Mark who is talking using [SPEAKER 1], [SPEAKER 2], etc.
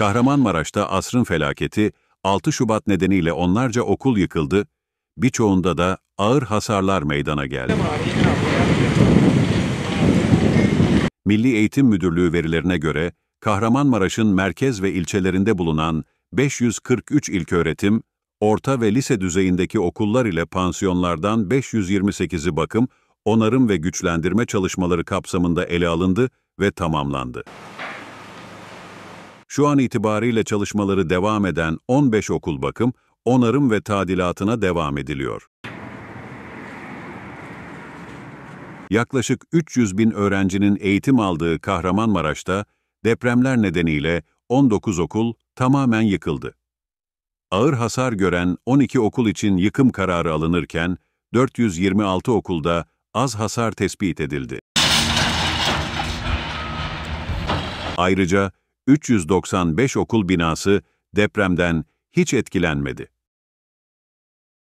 [SPEAKER 1] Kahramanmaraş'ta asrın felaketi 6 Şubat nedeniyle onlarca okul yıkıldı, birçoğunda da ağır hasarlar meydana geldi. Milli Eğitim Müdürlüğü verilerine göre Kahramanmaraş'ın merkez ve ilçelerinde bulunan 543 ilköğretim, orta ve lise düzeyindeki okullar ile pansiyonlardan 528'i bakım, onarım ve güçlendirme çalışmaları kapsamında ele alındı ve tamamlandı. Şu an itibariyle çalışmaları devam eden 15 okul bakım, onarım ve tadilatına devam ediliyor. Yaklaşık 300 bin öğrencinin eğitim aldığı Kahramanmaraş'ta depremler nedeniyle 19 okul tamamen yıkıldı. Ağır hasar gören 12 okul için yıkım kararı alınırken 426 okulda az hasar tespit edildi. Ayrıca 395 okul binası depremden hiç etkilenmedi.